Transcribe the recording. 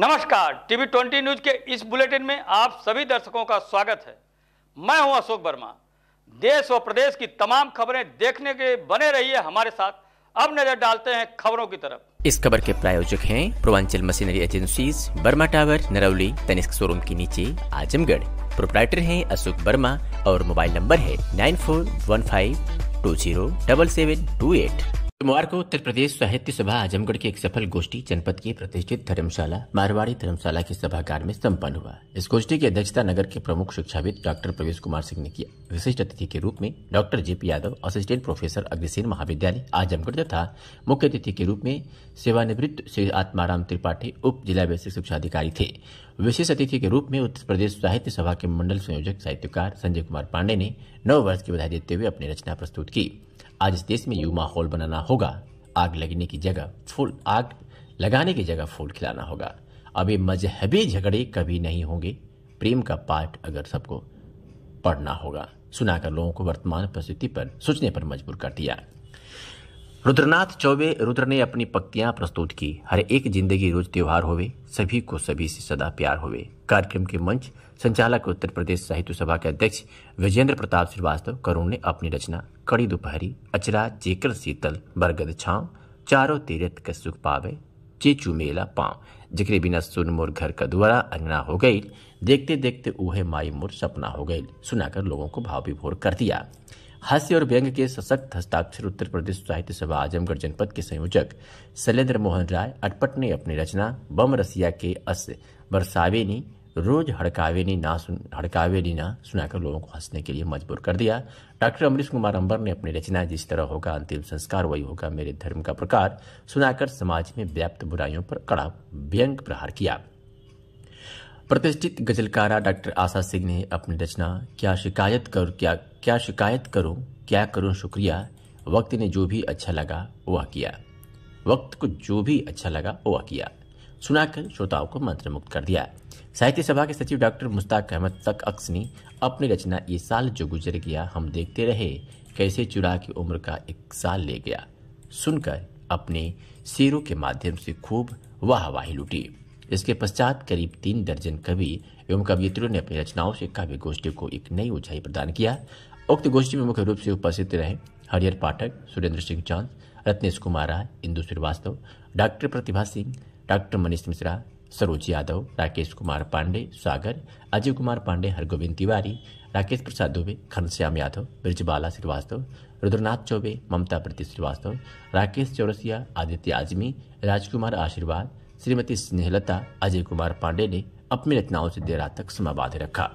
नमस्कार TV twenty news के इस बुलेटिन में आप सभी दर्शकों का स्वागत है मैं हूं अशोक वर्मा देश और प्रदेश की तमाम खबरें देखने के बने रहिए हमारे साथ अब नजर डालते हैं खबरों की तरफ इस खबर के प्रायोजक हैं Purvanchal machinery agency Burma tower Narauli Tanishq showroom के नीचे आजमगढ़ प्रोपराइटर हैं अशोक वर्मा और मोबाइल नंबर है nine four one five two zero double seven two eight सोमवार को उत्तर प्रदेश साहित्य सभा आजमगढ़ की एक सफल गोष्ठी जनपद की प्रतिष्ठित धर्मशाला मारवाड़ी धर्मशाला के सभागार में संपन्न हुआ इस गोष्ठी की अध्यक्षता नगर के प्रमुख शिक्षाविद डॉक्टर प्रवेश कुमार सिंह ने किया विशिष्ट अतिथि के रूप में doctor JP Yadav assistant professor Agrasen महाविद्यालय आजमगढ़ तथा मुख्य अतिथि के रूप में सेवानिवृत्त श्री आत्माराम त्रिपाठी उप जिला बेसिक शिक्षा अधिकारी थे विशेष अतिथि के रूप में उत्तर प्रदेश साहित्य सभा के मंडल संयोजक साहित्यकार संजय कुमार पांडे ने नव वर्ष की बधाई देते हुए अपनी रचना प्रस्तुत की आज इस देश में यू माहौल बनाना होगा आग लगने की जगह फूल आग लगाने की जगह फूल खिलाना होगा अब ये मजहबी झगड़े कभी नहीं होंगे प्रेम का पाठ अगर सबको पढ़ना होगा सुनाकर लोगों को वर्तमान परिस्थिति पर सोचने पर मजबूर कर दिया रुद्रनाथ चौबे रुद्र ने अपनी पक्तियां प्रस्तुत की हर एक जिंदगी रोज त्योहार होवे सभी को सभी से सदा प्यार होवे कार्यक्रम के मंच संचालक उत्तर प्रदेश साहित्य सभा के अध्यक्ष विजेंद्र प्रताप श्रीवास्तव करुण ने अपनी रचना कड़ी दोपहरी अचरा जेकर शीतल बरगद छाव चारों तीरथ के सुख पावे चेचू मेला पाँव जिक्रे बिना सुन मोर घर का दुआरा अंगना हो गई देखते देखते ऊहे माई मोर सपना हो गई सुनाकर लोगों को भाव विभोर कर दिया हास्य और व्यंग के सशक्त हस्ताक्षर उत्तर प्रदेश साहित्य सभा आजमगढ़ जनपद के संयोजक शैलेंद्र मोहन राय अटपट ने अपनी रचना बम रसिया के अस बरसावे रोज हड़कावे नी ना सुन हड़कावे नी ना सुनाकर लोगों को हंसने के लिए मजबूर कर दिया डॉक्टर अमरीश कुमार अंबर ने अपनी रचना जिस तरह होगा अंतिम संस्कार वही होगा मेरे धर्म का प्रकार सुनाकर समाज में व्याप्त बुराइयों पर कड़ा व्यंग प्रहार किया प्रतिष्ठित गजलकारा डॉक्टर आशा सिंह ने अपनी रचना क्या शिकायत करो क्या क्या शिकायत करो क्या करो शुक्रिया वक्त ने जो भी अच्छा लगा वह किया वक्त को जो भी अच्छा लगा वह किया सुनाकर श्रोताओं को मंत्रमुक्त कर दिया साहित्य सभा के सचिव डॉक्टर मुश्ताक अहमद तक अक्स ने अपनी रचना ये साल जो गुजर गया हम देखते रहे कैसे चुरा की उम्र का एक साल ले गया सुनकर अपने शेरों के माध्यम से खूब वाहवाही लुटी इसके पश्चात करीब तीन दर्जन कवि एवं कवियत्रियों ने अपनी रचनाओं से काव्य गोष्ठी को एक नई ऊंचाई प्रदान किया उक्त गोष्ठी में मुख्य रूप से उपस्थित रहे हरिहर पाठक सुरेंद्र सिंह चौंद रत्नेश कुमार राय इंदु श्रीवास्तव डॉक्टर प्रतिभा सिंह डॉक्टर मनीष मिश्रा सरोज यादव राकेश कुमार पांडे सागर अजय कुमार पांडे हरगोविंद तिवारी राकेश प्रसाद दुबे घनश्याम यादव ब्रजबाला श्रीवास्तव रुद्रनाथ चौबे ममता प्रति श्रीवास्तव राकेश चौरसिया आदित्य आजमी राजकुमार आशीर्वाद श्रीमती स्नेहलता अजय कुमार पांडे ने अपनी रचनाओं से देर रात तक समावाद रखा